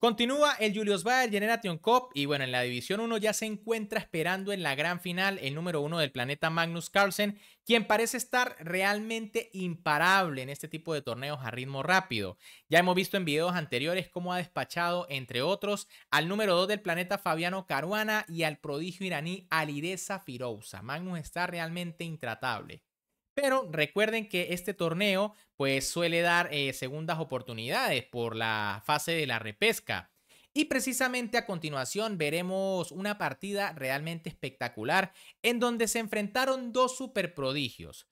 Continúa el Julius Baer Generation Cup y bueno, en la División 1 ya se encuentra esperando en la gran final el número 1 del planeta Magnus Carlsen, quien parece estar realmente imparable en este tipo de torneos a ritmo rápido. Ya hemos visto en videos anteriores cómo ha despachado, entre otros, al número 2 del planeta Fabiano Caruana y al prodigio iraní Alireza Firouza. Magnus está realmente intratable. Pero recuerden que este torneo pues suele dar eh, segundas oportunidades por la fase de la repesca. Y precisamente a continuación veremos una partida realmente espectacular en donde se enfrentaron dos super prodigios.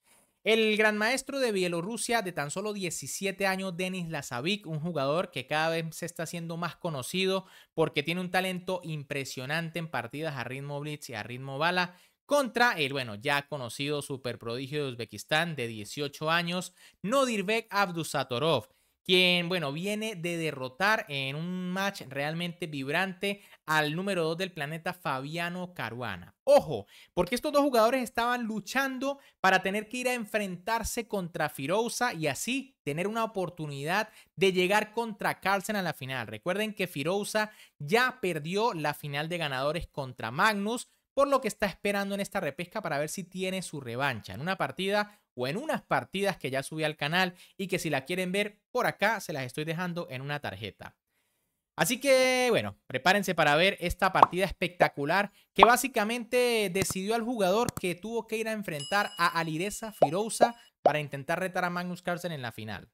El gran maestro de Bielorrusia de tan solo 17 años, Denis Lazavik, un jugador que cada vez se está haciendo más conocido porque tiene un talento impresionante en partidas a ritmo blitz y a ritmo bala contra el, bueno, ya conocido prodigio de Uzbekistán de 18 años, Nodirbek Abdusatorov, quien, bueno, viene de derrotar en un match realmente vibrante al número 2 del planeta, Fabiano Caruana. Ojo, porque estos dos jugadores estaban luchando para tener que ir a enfrentarse contra Firouza y así tener una oportunidad de llegar contra Carlsen a la final. Recuerden que Firouza ya perdió la final de ganadores contra Magnus, por lo que está esperando en esta repesca para ver si tiene su revancha en una partida o en unas partidas que ya subí al canal y que si la quieren ver por acá se las estoy dejando en una tarjeta. Así que bueno, prepárense para ver esta partida espectacular que básicamente decidió al jugador que tuvo que ir a enfrentar a Alireza Firoza para intentar retar a Magnus Carlsen en la final.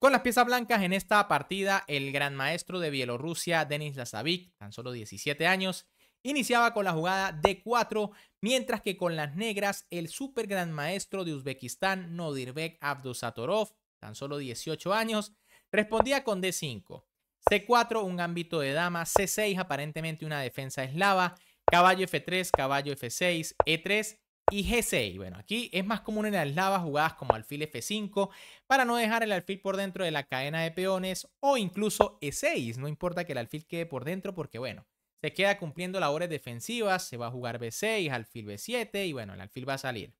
Con las piezas blancas en esta partida, el gran maestro de Bielorrusia, Denis Lazavik, tan solo 17 años, Iniciaba con la jugada d 4 mientras que con las negras el super gran maestro de Uzbekistán Nodirbek Abdusatorov, tan solo 18 años, respondía con D5. C4, un ámbito de dama, C6, aparentemente una defensa eslava, caballo F3, caballo F6, E3 y G6. Bueno, aquí es más común en las eslava jugadas como alfil F5 para no dejar el alfil por dentro de la cadena de peones o incluso E6, no importa que el alfil quede por dentro porque bueno, se queda cumpliendo labores defensivas, se va a jugar B6, alfil B7 y bueno, el alfil va a salir.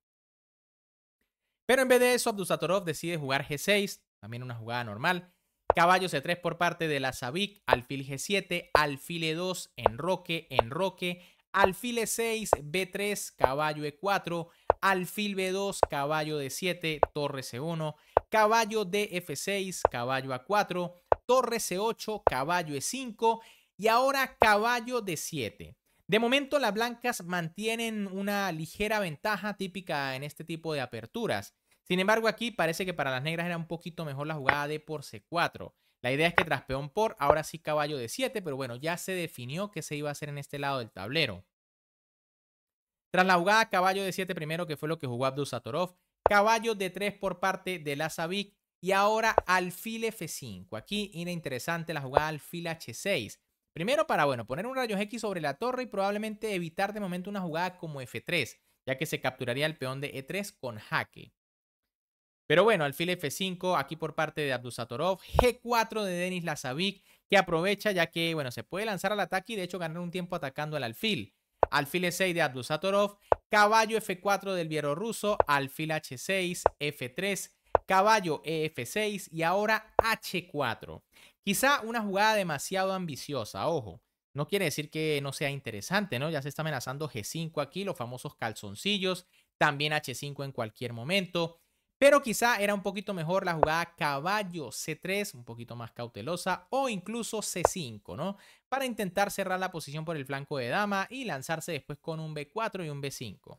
Pero en vez de eso, Abdusatorov decide jugar G6, también una jugada normal. Caballo C3 por parte de la alfil G7, alfil E2, enroque, enroque, alfil E6, B3, caballo E4, alfil B2, caballo D7, torre C1, caballo DF6, caballo A4, torre C8, caballo E5 y ahora caballo de 7. De momento las blancas mantienen una ligera ventaja típica en este tipo de aperturas. Sin embargo, aquí parece que para las negras era un poquito mejor la jugada de por C4. La idea es que tras peón por, ahora sí caballo de 7, pero bueno, ya se definió que se iba a hacer en este lado del tablero. Tras la jugada caballo de 7 primero, que fue lo que jugó Abdul Satorov, caballo de 3 por parte de Lazavic y ahora alfil F5. Aquí era interesante la jugada alfil H6. Primero para, bueno, poner un rayo X sobre la torre y probablemente evitar de momento una jugada como F3, ya que se capturaría el peón de E3 con jaque. Pero bueno, alfil F5 aquí por parte de Abdusatorov, G4 de Denis Lazavik, que aprovecha ya que, bueno, se puede lanzar al ataque y de hecho ganar un tiempo atacando al alfil. Alfil E6 de Abdusatorov, caballo F4 del bielorruso, alfil H6, F3, caballo EF6 y ahora H4. Quizá una jugada demasiado ambiciosa, ojo. No quiere decir que no sea interesante, ¿no? Ya se está amenazando G5 aquí, los famosos calzoncillos, también H5 en cualquier momento. Pero quizá era un poquito mejor la jugada caballo C3, un poquito más cautelosa, o incluso C5, ¿no? Para intentar cerrar la posición por el flanco de dama y lanzarse después con un B4 y un B5.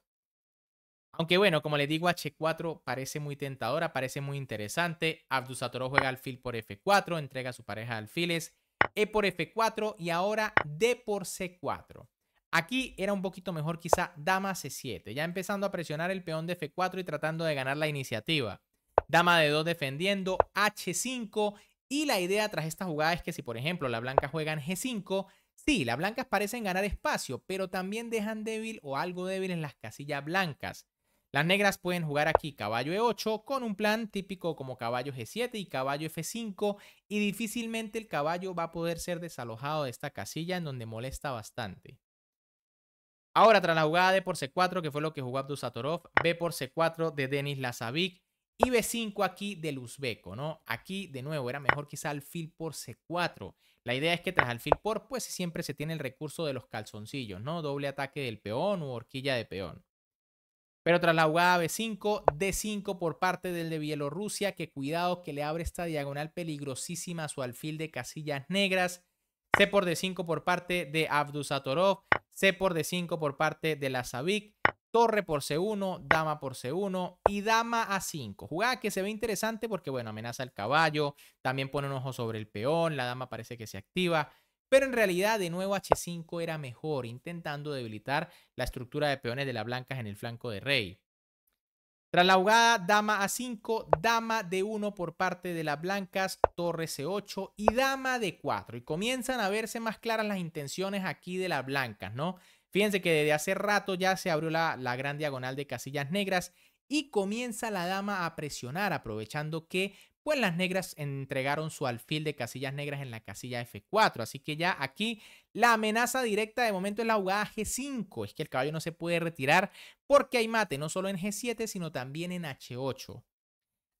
Aunque bueno, como les digo, H4 parece muy tentadora, parece muy interesante. Abdusatoro juega alfil por F4, entrega su pareja de alfiles. E por F4 y ahora D por C4. Aquí era un poquito mejor quizá dama C7, ya empezando a presionar el peón de F4 y tratando de ganar la iniciativa. Dama de 2 defendiendo, H5 y la idea tras esta jugada es que si por ejemplo la blanca juega G5, sí, las blancas parecen ganar espacio, pero también dejan débil o algo débil en las casillas blancas. Las negras pueden jugar aquí caballo e8 con un plan típico como caballo g7 y caballo f5 y difícilmente el caballo va a poder ser desalojado de esta casilla en donde molesta bastante. Ahora, tras la jugada D por C4, que fue lo que jugó Abdusatorov, B por C4 de Denis Lazavik y B5 aquí de Luzbeko. ¿no? Aquí, de nuevo, era mejor quizá alfil por C4. La idea es que tras alfil por, pues siempre se tiene el recurso de los calzoncillos, ¿no? Doble ataque del peón u horquilla de peón. Pero tras la jugada B5, D5 por parte del de Bielorrusia, que cuidado que le abre esta diagonal peligrosísima a su alfil de casillas negras. C por D5 por parte de Abdusatorov, C por D5 por parte de la torre por C1, dama por C1 y dama a 5. Jugada que se ve interesante porque, bueno, amenaza el caballo, también pone un ojo sobre el peón, la dama parece que se activa. Pero en realidad, de nuevo, H5 era mejor, intentando debilitar la estructura de peones de las blancas en el flanco de rey. Tras la jugada, dama A5, dama de 1 por parte de las blancas, torre C8 y dama de 4 Y comienzan a verse más claras las intenciones aquí de las blancas, ¿no? Fíjense que desde hace rato ya se abrió la, la gran diagonal de casillas negras y comienza la dama a presionar aprovechando que pues las negras entregaron su alfil de casillas negras en la casilla F4. Así que ya aquí la amenaza directa de momento es la jugada G5. Es que el caballo no se puede retirar porque hay mate, no solo en G7, sino también en H8.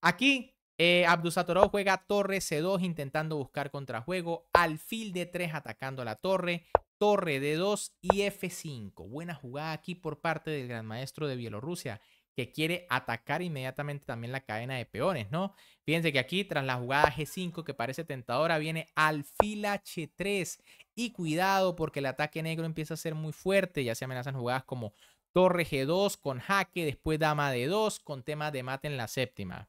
Aquí eh, Abdusatorov juega torre C2 intentando buscar contrajuego, alfil D3 atacando a la torre, torre D2 y F5. Buena jugada aquí por parte del gran maestro de Bielorrusia que quiere atacar inmediatamente también la cadena de peones, ¿no? Fíjense que aquí, tras la jugada G5, que parece tentadora, viene alfil H3. Y cuidado, porque el ataque negro empieza a ser muy fuerte. Ya se amenazan jugadas como torre G2 con jaque, después dama D2 con tema de mate en la séptima.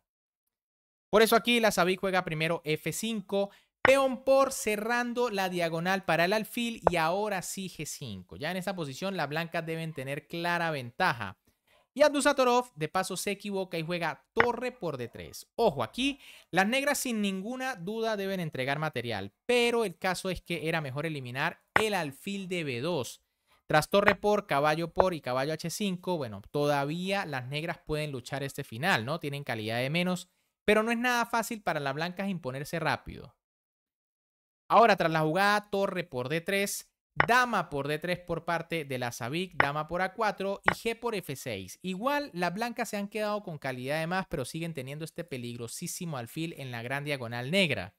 Por eso aquí la Sabi juega primero F5, peón por cerrando la diagonal para el alfil y ahora sí G5. Ya en esa posición las blancas deben tener clara ventaja. Y Andusatorov de paso se equivoca y juega torre por D3. Ojo aquí, las negras sin ninguna duda deben entregar material, pero el caso es que era mejor eliminar el alfil de B2. Tras torre por, caballo por y caballo H5, bueno, todavía las negras pueden luchar este final, ¿no? Tienen calidad de menos, pero no es nada fácil para las blancas imponerse rápido. Ahora, tras la jugada torre por D3, Dama por D3 por parte de la Sabic, Dama por A4 y G por F6. Igual, las blancas se han quedado con calidad de más, pero siguen teniendo este peligrosísimo alfil en la gran diagonal negra.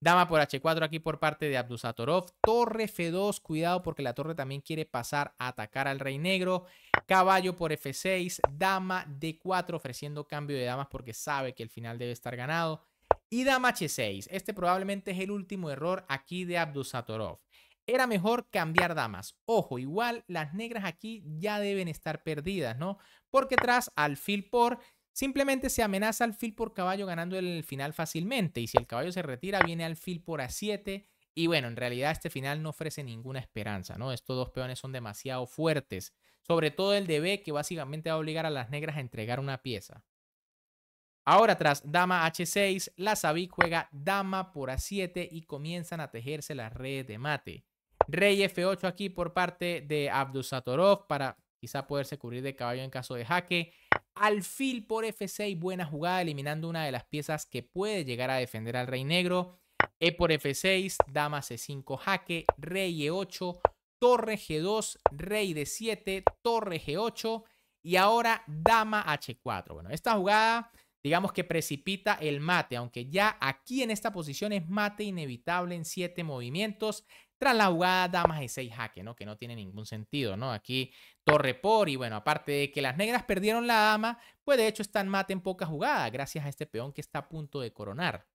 Dama por H4 aquí por parte de Abdusatorov. Torre F2, cuidado porque la torre también quiere pasar a atacar al rey negro. Caballo por F6, Dama D4 ofreciendo cambio de damas porque sabe que el final debe estar ganado. Y Dama H6, este probablemente es el último error aquí de Abdusatorov. Era mejor cambiar damas. Ojo, igual las negras aquí ya deben estar perdidas, ¿no? Porque tras alfil por Simplemente se amenaza al por caballo ganando el final fácilmente y si el caballo se retira viene al por a7 y bueno, en realidad este final no ofrece ninguna esperanza, ¿no? Estos dos peones son demasiado fuertes, sobre todo el de B que básicamente va a obligar a las negras a entregar una pieza. Ahora tras dama h6, la Sabi juega dama por a7 y comienzan a tejerse las redes de mate. Rey F8 aquí por parte de Abdusatorov para quizá poderse cubrir de caballo en caso de jaque. Alfil por F6, buena jugada, eliminando una de las piezas que puede llegar a defender al rey negro. E por F6, dama C5 jaque, rey E8, torre G2, rey D7, torre G8 y ahora dama H4. Bueno, esta jugada digamos que precipita el mate, aunque ya aquí en esta posición es mate inevitable en 7 movimientos tras la jugada damas y seis jaque, ¿no? Que no tiene ningún sentido, ¿no? Aquí torre por y bueno, aparte de que las negras perdieron la dama, pues de hecho están mate en poca jugada gracias a este peón que está a punto de coronar.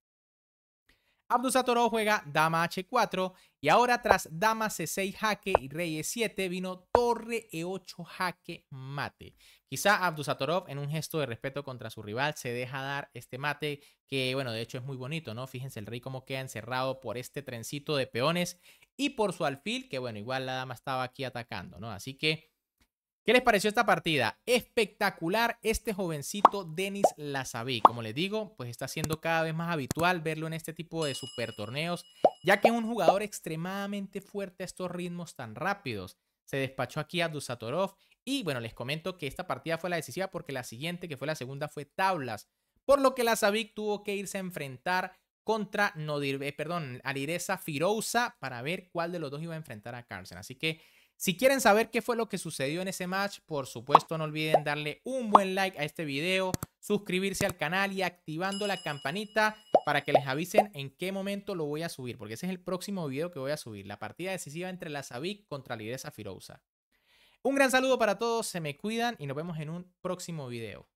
Abdusatorov juega dama h4 y ahora tras dama c6 jaque y rey e7 vino torre e8 jaque mate. Quizá Abdusatorov en un gesto de respeto contra su rival se deja dar este mate que bueno de hecho es muy bonito, ¿no? Fíjense el rey como queda encerrado por este trencito de peones y por su alfil que bueno igual la dama estaba aquí atacando, ¿no? Así que ¿Qué les pareció esta partida? Espectacular este jovencito Denis Lazavic. Como les digo, pues está siendo cada vez más habitual verlo en este tipo de super torneos, ya que es un jugador extremadamente fuerte a estos ritmos tan rápidos. Se despachó aquí a Dusatorov y bueno, les comento que esta partida fue la decisiva porque la siguiente, que fue la segunda, fue tablas, por lo que Lazavic tuvo que irse a enfrentar contra Nodir, eh, perdón, Alireza Firouza para ver cuál de los dos iba a enfrentar a Carlsen. Así que si quieren saber qué fue lo que sucedió en ese match, por supuesto no olviden darle un buen like a este video, suscribirse al canal y activando la campanita para que les avisen en qué momento lo voy a subir, porque ese es el próximo video que voy a subir, la partida decisiva entre la Sabic contra Lidesa Firousa. Un gran saludo para todos, se me cuidan y nos vemos en un próximo video.